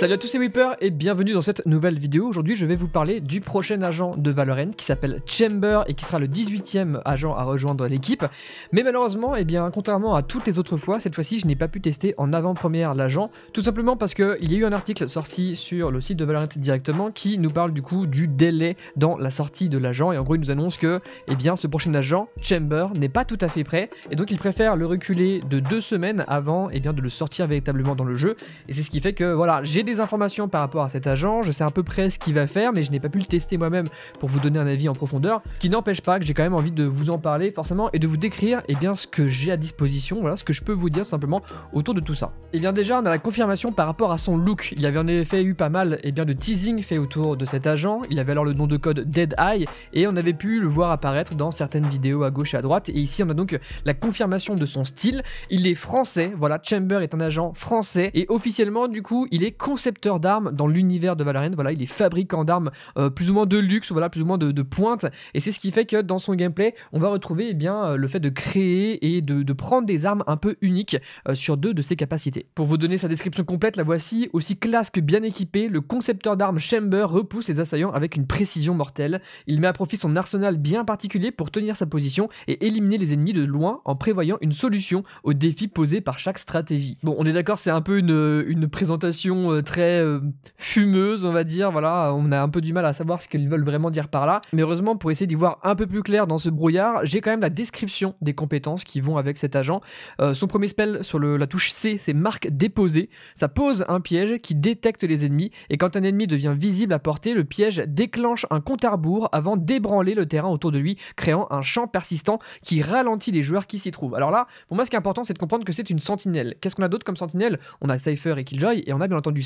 Salut à tous, c'est Weeper et bienvenue dans cette nouvelle vidéo. Aujourd'hui, je vais vous parler du prochain agent de Valorant qui s'appelle Chamber et qui sera le 18e agent à rejoindre l'équipe. Mais malheureusement, et eh bien, contrairement à toutes les autres fois, cette fois-ci, je n'ai pas pu tester en avant-première l'agent, tout simplement parce qu'il y a eu un article sorti sur le site de Valorant directement qui nous parle du coup du délai dans la sortie de l'agent et en gros, il nous annonce que eh bien, ce prochain agent, Chamber, n'est pas tout à fait prêt et donc il préfère le reculer de deux semaines avant eh bien, de le sortir véritablement dans le jeu. Et c'est ce qui fait que voilà, j'ai informations par rapport à cet agent, je sais à peu près ce qu'il va faire, mais je n'ai pas pu le tester moi-même pour vous donner un avis en profondeur, ce qui n'empêche pas que j'ai quand même envie de vous en parler forcément et de vous décrire et eh bien, ce que j'ai à disposition, voilà ce que je peux vous dire simplement autour de tout ça. Et eh bien déjà, on a la confirmation par rapport à son look. Il y avait en effet eu pas mal et eh bien, de teasing fait autour de cet agent, il avait alors le nom de code Dead Eye, et on avait pu le voir apparaître dans certaines vidéos à gauche et à droite, et ici on a donc la confirmation de son style, il est français, voilà, Chamber est un agent français, et officiellement du coup, il est concepteur d'armes dans l'univers de Valerian. Voilà, il est fabricant d'armes euh, plus ou moins de luxe, voilà, plus ou moins de, pointes, pointe. Et c'est ce qui fait que dans son gameplay, on va retrouver eh bien, euh, le fait de créer et de, prendre des armes un peu uniques euh, sur deux de ses capacités. Pour vous donner sa description complète, la voici. Aussi classe que bien équipé, le concepteur d'armes Chamber repousse les assaillants avec une précision mortelle. Il met à profit son arsenal bien particulier pour tenir sa position et éliminer les ennemis de loin en prévoyant une solution aux défis posés par chaque stratégie. Bon, on est d'accord, c'est un peu une, une présentation très euh, fumeuse, on va dire. Voilà, on a un peu du mal à savoir ce qu'ils veulent vraiment dire par là. Mais heureusement, pour essayer d'y voir un peu plus clair dans ce brouillard, j'ai quand même la description des compétences qui vont avec cet agent. Euh, son premier spell sur la touche C, c'est marque déposée. Ça pose un piège qui détecte les ennemis. Et quand un ennemi devient visible à portée, le piège déclenche un compte à rebours avant d'ébranler le terrain autour de lui, créant un champ persistant qui ralentit les joueurs qui s'y trouvent. Alors là, pour moi, ce qui est important, c'est de comprendre que c'est une sentinelle. Qu'est-ce qu'on a d'autre comme sentinelle On a Cypher et Killjoy, et on a bien entendu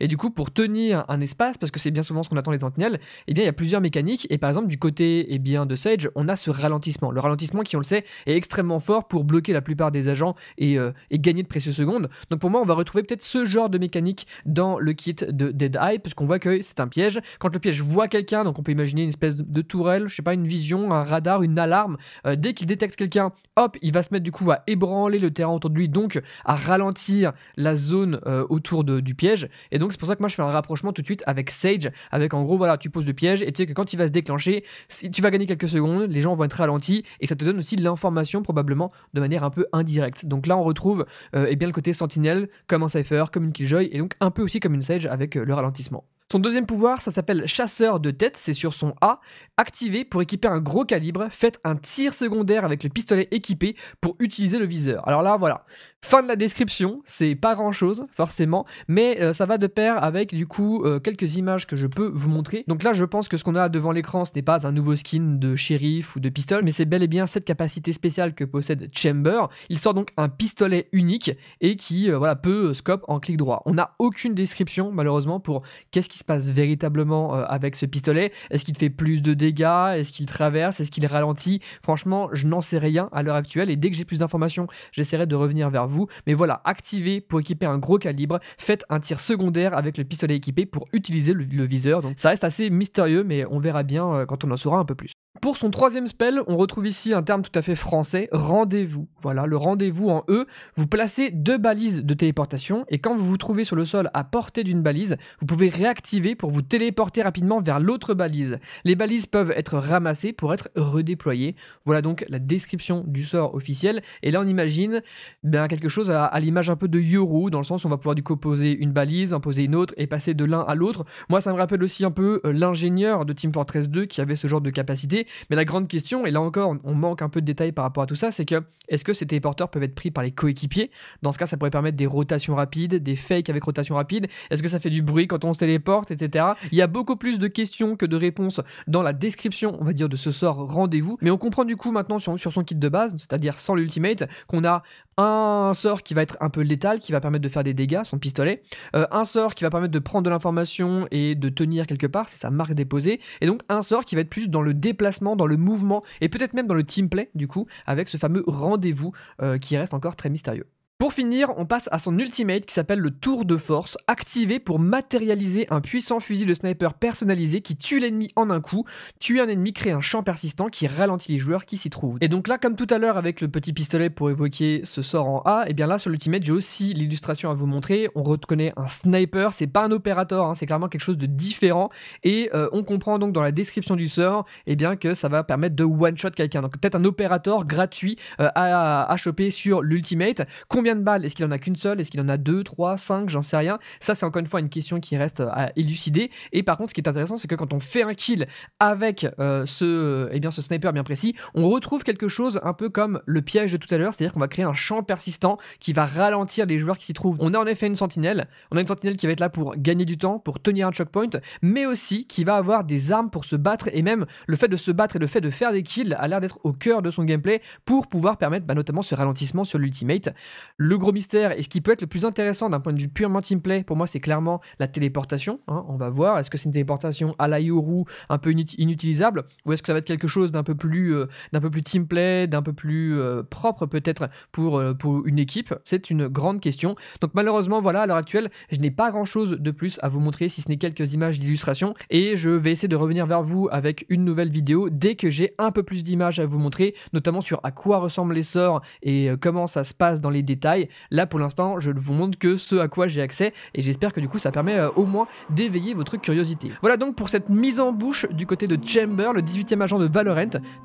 et du coup, pour tenir un espace, parce que c'est bien souvent ce qu'on attend les sentinelles, eh bien, il y a plusieurs mécaniques. Et par exemple, du côté eh bien, de Sage, on a ce ralentissement. Le ralentissement qui, on le sait, est extrêmement fort pour bloquer la plupart des agents euh, et, gagner de précieuses secondes. Donc pour moi, on va retrouver peut-être ce genre de mécanique dans le kit de Dead Eye, parce qu'on voit que c'est un piège. Quand le piège voit quelqu'un, donc on peut imaginer une espèce de, tourelle, je sais pas, une vision, un radar, une alarme. Euh, dès qu'il détecte quelqu'un, hop, il va se mettre du coup à ébranler le terrain autour de lui, donc à ralentir la zone euh, autour du piège et donc, c'est pour ça que moi, je fais un rapprochement tout de suite avec Sage, avec en gros, voilà, tu poses le piège et tu sais que quand il va se déclencher, tu vas gagner quelques secondes, les gens vont être ralentis et ça te donne aussi de l'information, probablement de manière un peu indirecte. Donc là, on retrouve et euh, eh bien, le côté sentinelle comme un cipher, comme une killjoy et donc un peu aussi comme une Sage avec euh, le ralentissement. Son deuxième pouvoir, ça s'appelle Chasseur de tête, c'est sur son A. Activé pour équiper un gros calibre, faites un tir secondaire avec le pistolet équipé pour utiliser le viseur. Alors là, voilà. Fin de la description, c'est pas grand chose, forcément, mais euh, ça va de pair avec du coup euh, quelques images que je peux vous montrer. Donc là, je pense que ce qu'on a devant l'écran, ce n'est pas un nouveau skin de shérif ou de pistole, mais c'est bel et bien cette capacité spéciale que possède Chamber. Il sort donc un pistolet unique et qui euh, voilà, peut scope en clic droit. On n'a aucune description, malheureusement, pour qu'est-ce se passe véritablement euh, avec ce pistolet Est-ce qu'il fait plus de dégâts Est-ce qu'il traverse Est-ce qu'il ralentit Franchement, je n'en sais rien à l'heure actuelle et dès que j'ai plus d'informations, j'essaierai de revenir vers vous. Mais voilà, activez pour équiper un gros calibre, faites un tir secondaire avec le pistolet équipé pour utiliser le viseur. Donc ça reste assez mystérieux, mais on verra bien euh, quand on en saura un peu plus. Pour son troisième spell, on retrouve ici un terme tout à fait français, rendez-vous. Voilà, le rendez-vous en E. Vous placez deux balises de téléportation et quand vous vous trouvez sur le sol à portée d'une balise, vous pouvez réactiver pour vous téléporter rapidement vers l'autre balise. Les balises peuvent être ramassées pour être redéployées. Voilà donc la description du sort officiel. Et là, on imagine ben, quelque chose à, l'image un peu de Yoru, dans le sens où on va pouvoir du coup poser une balise, en poser une autre et passer de l'un à l'autre. Moi, ça me rappelle aussi un peu euh, l'ingénieur de Team Fortress 2 qui avait ce genre de capacité mais la grande question, et là encore, on manque un peu de détails par rapport à tout ça, c'est que est-ce que ces téléporteurs peuvent être pris par les coéquipiers Dans ce cas, ça pourrait permettre des rotations rapides, des fakes avec rotation rapide. Est-ce que ça fait du bruit quand on se téléporte, etc. Il y a beaucoup plus de questions que de réponses dans la description, on va dire, de ce sort rendez-vous. Mais on comprend du coup maintenant sur, sur son kit de base, c'est-à-dire sans l'ultimate, qu'on a un sort qui va être un peu létal, qui va permettre de faire des dégâts, son pistolet, euh, un sort qui va permettre de prendre de l'information et de tenir quelque part, c'est sa marque déposée, et donc un sort qui va être plus dans le déplacement, dans le mouvement, et peut-être même dans le teamplay, du coup, avec ce fameux rendez-vous euh, qui reste encore très mystérieux. Pour finir, on passe à son ultimate qui s'appelle le tour de force, activé pour matérialiser un puissant fusil de sniper personnalisé qui tue l'ennemi en un coup. tue un ennemi crée un champ persistant qui ralentit les joueurs qui s'y trouvent. Et donc là, comme tout à l'heure avec le petit pistolet pour évoquer ce sort en A, et eh bien là sur l'ultimate j'ai aussi l'illustration à vous montrer. On reconnaît un sniper, c'est pas un opérateur, hein, c'est clairement quelque chose de différent. Et euh, on comprend donc dans la description du sort, et eh bien que ça va permettre de one shot quelqu'un. Donc peut-être un opérateur gratuit euh, à, à, choper sur l'ultimate combien de balles Est-ce qu'il en a qu'une seule Est-ce qu'il en a deux, trois, cinq J'en sais rien. Ça, c'est encore une fois une question qui reste euh, à élucider. Et par contre, ce qui est intéressant, c'est que quand on fait un kill avec euh, ce, euh, eh bien, ce sniper bien précis, on retrouve quelque chose un peu comme le piège de tout à l'heure, c'est-à-dire qu'on va créer un champ persistant qui va ralentir les joueurs qui s'y trouvent. On a en effet une sentinelle. On a une sentinelle qui va être là pour gagner du temps, pour tenir un checkpoint, mais aussi qui va avoir des armes pour se battre. Et même le fait de se battre et le fait de faire des kills a l'air d'être au cœur de son gameplay pour pouvoir permettre bah, notamment ce ralentissement sur l'ultimate. Le gros mystère, et ce qui peut être le plus intéressant d'un point de vue purement teamplay, pour moi, c'est clairement la téléportation. Hein, on va voir, est-ce que c'est une téléportation à la Yoru, un peu inutilisable, ou est-ce que ça va être quelque chose d'un peu plus, euh, d'un peu plus teamplay, d'un peu plus euh, propre peut-être pour, euh, pour une équipe C'est une grande question. Donc malheureusement, voilà, à l'heure actuelle, je n'ai pas grand-chose de plus à vous montrer, si ce n'est quelques images d'illustration, et je vais essayer de revenir vers vous avec une nouvelle vidéo dès que j'ai un peu plus d'images à vous montrer, notamment sur à quoi ressemblent les sorts et comment ça se passe dans les détails Là, pour l'instant, je ne vous montre que ce à quoi j'ai accès et j'espère que du coup, ça permet euh, au moins d'éveiller votre curiosité. Voilà donc pour cette mise en bouche du côté de Chamber, le 18e agent de Valorant.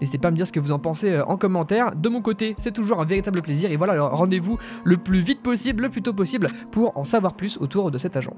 N'hésitez pas à me dire ce que vous en pensez euh, en commentaire. De mon côté, c'est toujours un véritable plaisir et voilà, rendez-vous le plus vite possible, le plus tôt possible pour en savoir plus autour de cet agent.